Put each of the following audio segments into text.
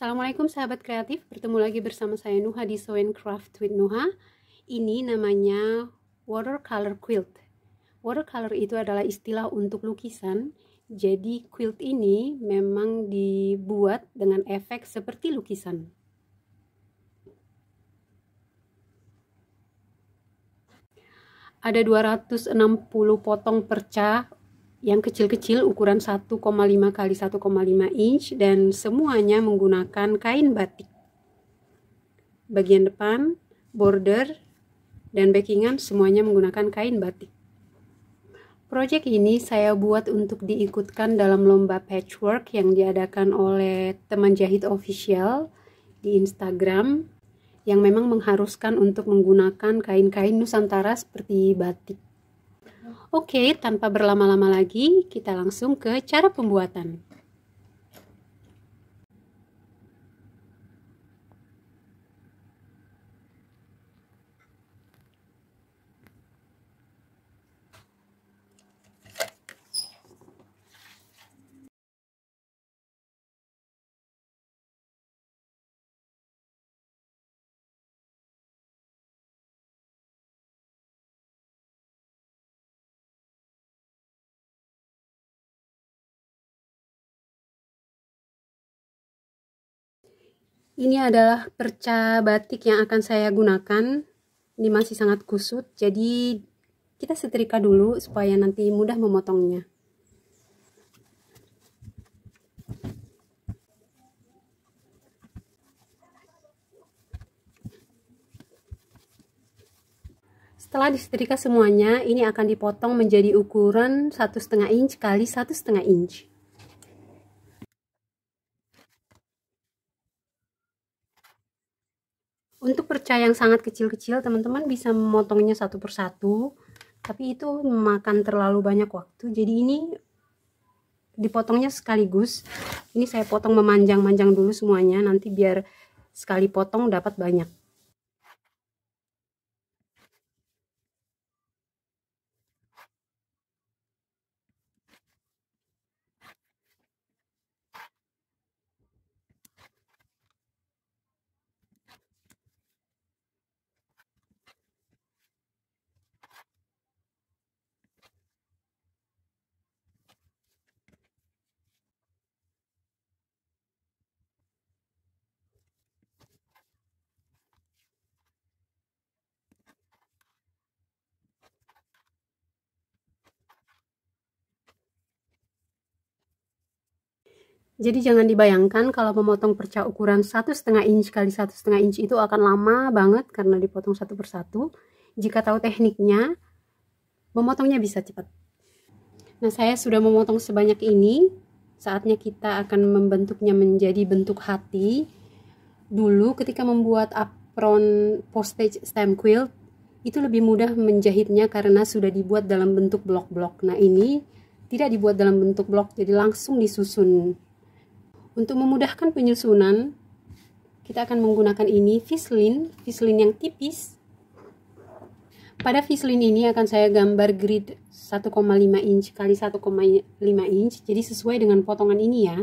Assalamualaikum sahabat kreatif, bertemu lagi bersama saya Nuha di Soen Craft with Nuha. Ini namanya watercolor quilt. Watercolor itu adalah istilah untuk lukisan. Jadi quilt ini memang dibuat dengan efek seperti lukisan. Ada 260 potong perca yang kecil-kecil ukuran 1,5 kali 1,5 inch dan semuanya menggunakan kain batik. Bagian depan, border, dan backingan semuanya menggunakan kain batik. Project ini saya buat untuk diikutkan dalam lomba patchwork yang diadakan oleh teman jahit official di Instagram yang memang mengharuskan untuk menggunakan kain-kain Nusantara seperti batik. Oke, tanpa berlama-lama lagi, kita langsung ke cara pembuatan. Ini adalah perca batik yang akan saya gunakan. Ini masih sangat kusut, jadi kita setrika dulu supaya nanti mudah memotongnya. Setelah disetrika semuanya, ini akan dipotong menjadi ukuran satu setengah inch kali satu setengah inch. kaca yang sangat kecil-kecil teman-teman bisa memotongnya satu persatu tapi itu memakan terlalu banyak waktu jadi ini dipotongnya sekaligus ini saya potong memanjang-manjang dulu semuanya nanti biar sekali potong dapat banyak Jadi jangan dibayangkan kalau memotong perca ukuran 1,5 setengah inch kali 1,5 setengah inch itu akan lama banget karena dipotong satu persatu. Jika tahu tekniknya, memotongnya bisa cepat. Nah, saya sudah memotong sebanyak ini. Saatnya kita akan membentuknya menjadi bentuk hati. Dulu ketika membuat apron postage stamp quilt, itu lebih mudah menjahitnya karena sudah dibuat dalam bentuk blok-blok. Nah, ini tidak dibuat dalam bentuk blok, jadi langsung disusun untuk memudahkan penyusunan, kita akan menggunakan ini vislin, vislin yang tipis. Pada vislin ini akan saya gambar grid 1,5 inch kali 1,5 inch, jadi sesuai dengan potongan ini ya.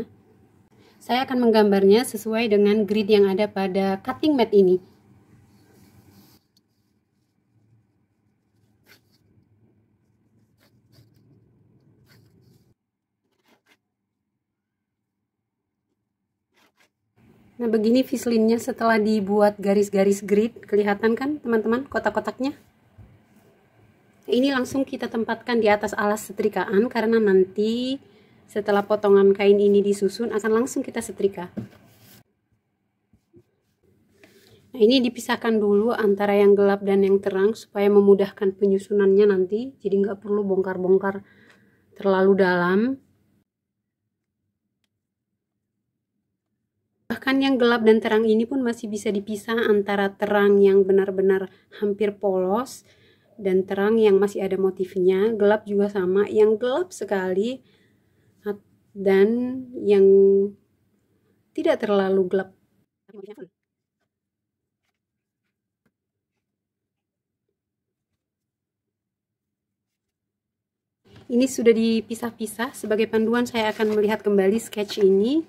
Saya akan menggambarnya sesuai dengan grid yang ada pada cutting mat ini. Nah begini vislinnya setelah dibuat garis-garis grid, kelihatan kan teman-teman kotak-kotaknya? Ini langsung kita tempatkan di atas alas setrikaan karena nanti setelah potongan kain ini disusun akan langsung kita setrika. Nah ini dipisahkan dulu antara yang gelap dan yang terang supaya memudahkan penyusunannya nanti, jadi nggak perlu bongkar-bongkar terlalu dalam. Bahkan yang gelap dan terang ini pun masih bisa dipisah antara terang yang benar-benar hampir polos dan terang yang masih ada motifnya. Gelap juga sama, yang gelap sekali dan yang tidak terlalu gelap. Ini sudah dipisah-pisah. Sebagai panduan saya akan melihat kembali sketch ini.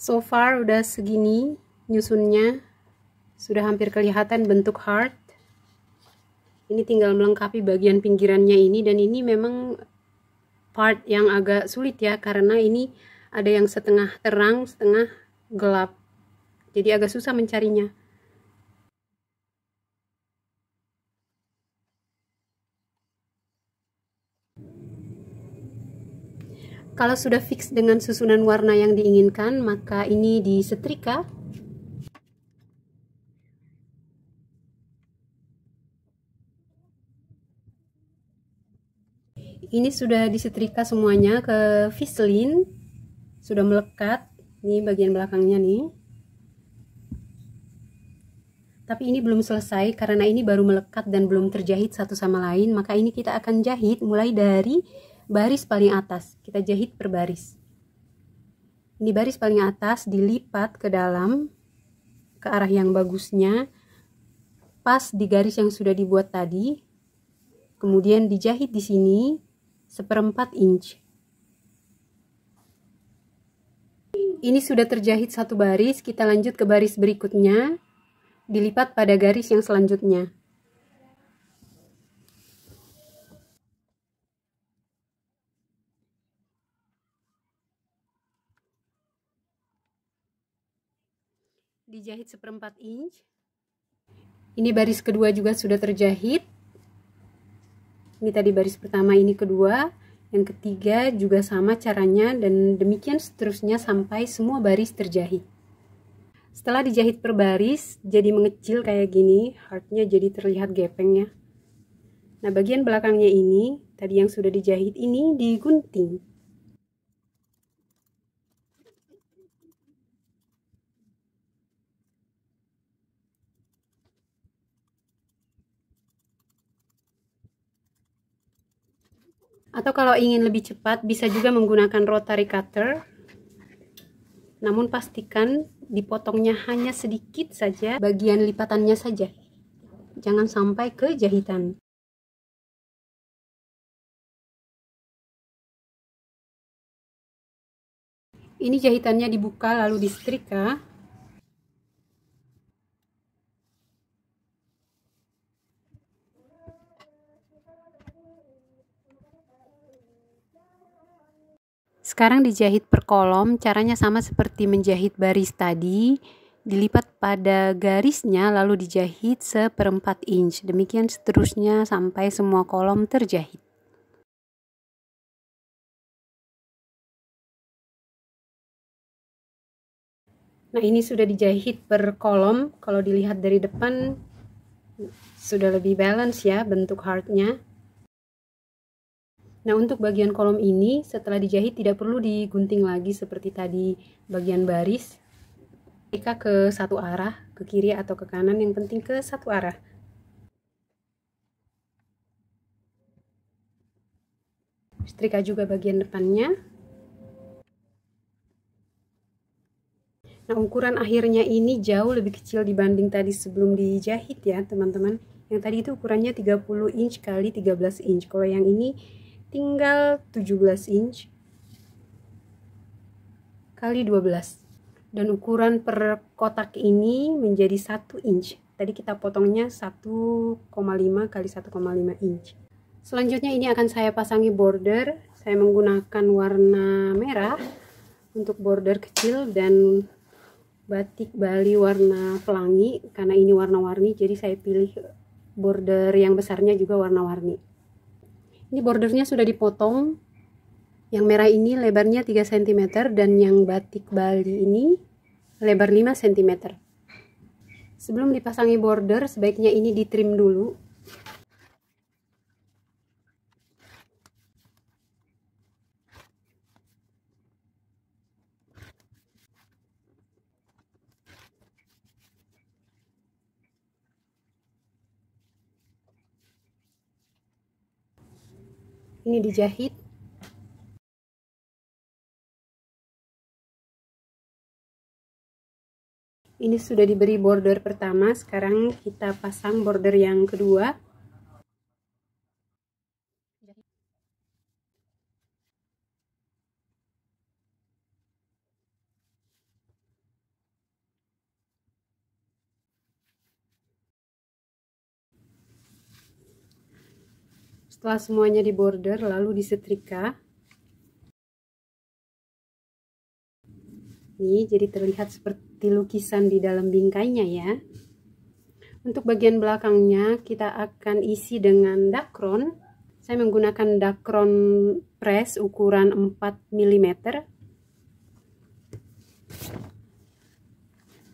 So far udah segini nyusunnya. Sudah hampir kelihatan bentuk heart. Ini tinggal melengkapi bagian pinggirannya ini dan ini memang part yang agak sulit ya karena ini ada yang setengah terang, setengah gelap. Jadi agak susah mencarinya. Kalau sudah fix dengan susunan warna yang diinginkan, maka ini disetrika. Ini sudah disetrika semuanya ke Vaseline. Sudah melekat. Ini bagian belakangnya nih tapi ini belum selesai karena ini baru melekat dan belum terjahit satu sama lain maka ini kita akan jahit mulai dari baris paling atas. Kita jahit per baris. Di baris paling atas dilipat ke dalam ke arah yang bagusnya pas di garis yang sudah dibuat tadi. Kemudian dijahit di sini seperempat inch. Ini sudah terjahit satu baris, kita lanjut ke baris berikutnya. Dilipat pada garis yang selanjutnya. dijahit seperempat inch ini baris kedua juga sudah terjahit ini tadi baris pertama ini kedua yang ketiga juga sama caranya dan demikian seterusnya sampai semua baris terjahit setelah dijahit per baris jadi mengecil kayak gini heartnya jadi terlihat gepeng ya. nah bagian belakangnya ini tadi yang sudah dijahit ini digunting Atau kalau ingin lebih cepat bisa juga menggunakan rotary cutter. Namun pastikan dipotongnya hanya sedikit saja, bagian lipatannya saja. Jangan sampai ke jahitan. Ini jahitannya dibuka lalu disetrika. Sekarang dijahit per kolom, caranya sama seperti menjahit baris tadi, dilipat pada garisnya lalu dijahit seperempat inch. Demikian seterusnya sampai semua kolom terjahit. Nah, ini sudah dijahit per kolom. Kalau dilihat dari depan sudah lebih balance ya bentuk heartnya. Nah, untuk bagian kolom ini, setelah dijahit tidak perlu digunting lagi seperti tadi bagian baris. Jika ke satu arah, ke kiri atau ke kanan, yang penting ke satu arah. Setrika juga bagian depannya. Nah, ukuran akhirnya ini jauh lebih kecil dibanding tadi sebelum dijahit ya, teman-teman. Yang tadi itu ukurannya 30 inch kali 13 inch. Kalau yang ini tinggal 17 inch kali 12 dan ukuran per kotak ini menjadi 1 inch tadi kita potongnya 1,5 kali 1,5 inch selanjutnya ini akan saya pasangi border saya menggunakan warna merah untuk border kecil dan batik Bali warna pelangi karena ini warna-warni jadi saya pilih border yang besarnya juga warna-warni ini bordernya sudah dipotong yang merah ini lebarnya 3 cm dan yang batik Bali ini lebar 5 cm sebelum dipasangi border sebaiknya ini trim dulu ini dijahit ini sudah diberi border pertama sekarang kita pasang border yang kedua Setelah semuanya di border, lalu disetrika. Nih, jadi terlihat seperti lukisan di dalam bingkainya ya. Untuk bagian belakangnya, kita akan isi dengan dakron. Saya menggunakan dakron press ukuran 4 mm.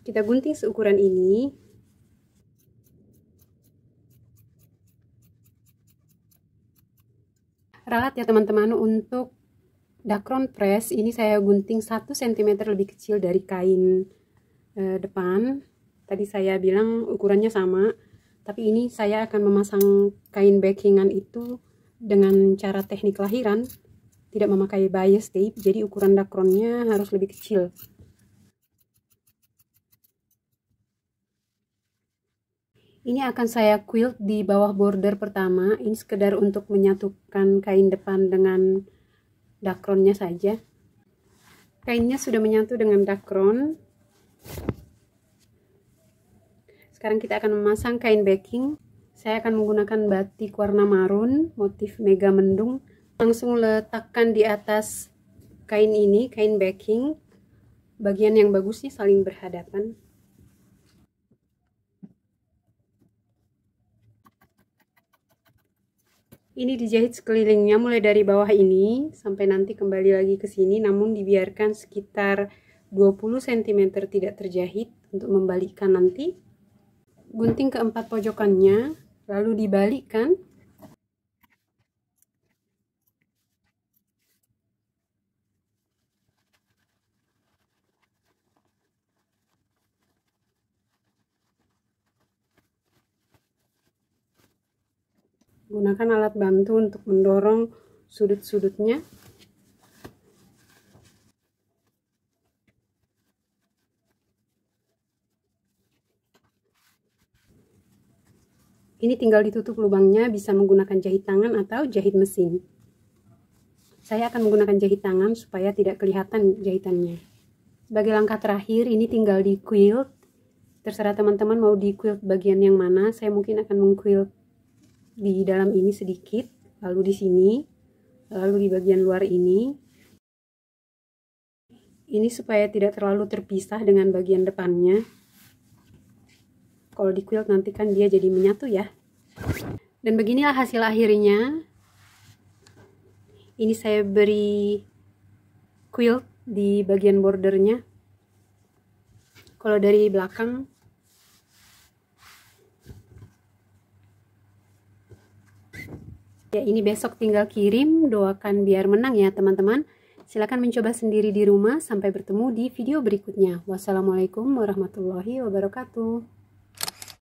Kita gunting seukuran ini. ralat ya teman-teman untuk dacron press ini saya gunting 1 cm lebih kecil dari kain e, depan tadi saya bilang ukurannya sama tapi ini saya akan memasang kain backingan itu dengan cara teknik lahiran tidak memakai bias tape jadi ukuran dacronnya harus lebih kecil Ini akan saya quilt di bawah border pertama, ini sekedar untuk menyatukan kain depan dengan dakronnya saja. Kainnya sudah menyatu dengan dakron. Sekarang kita akan memasang kain backing. Saya akan menggunakan batik warna marun, motif mega mendung. Langsung letakkan di atas kain ini, kain backing. Bagian yang bagus sih saling berhadapan. Ini dijahit sekelilingnya mulai dari bawah ini sampai nanti kembali lagi ke sini namun dibiarkan sekitar 20 cm tidak terjahit untuk membalikkan nanti. Gunting keempat pojokannya lalu dibalikkan gunakan alat bantu untuk mendorong sudut-sudutnya Ini tinggal ditutup lubangnya bisa menggunakan jahit tangan atau jahit mesin. Saya akan menggunakan jahit tangan supaya tidak kelihatan jahitannya. Sebagai langkah terakhir ini tinggal di quilt. Terserah teman-teman mau di quilt bagian yang mana, saya mungkin akan mengquilt di dalam ini sedikit, lalu di sini, lalu di bagian luar ini. Ini supaya tidak terlalu terpisah dengan bagian depannya. Kalau di quilt nanti kan dia jadi menyatu ya. Dan beginilah hasil akhirnya. Ini saya beri quilt di bagian bordernya. Kalau dari belakang ya ini besok tinggal kirim doakan biar menang ya teman-teman silahkan mencoba sendiri di rumah sampai bertemu di video berikutnya wassalamualaikum warahmatullahi wabarakatuh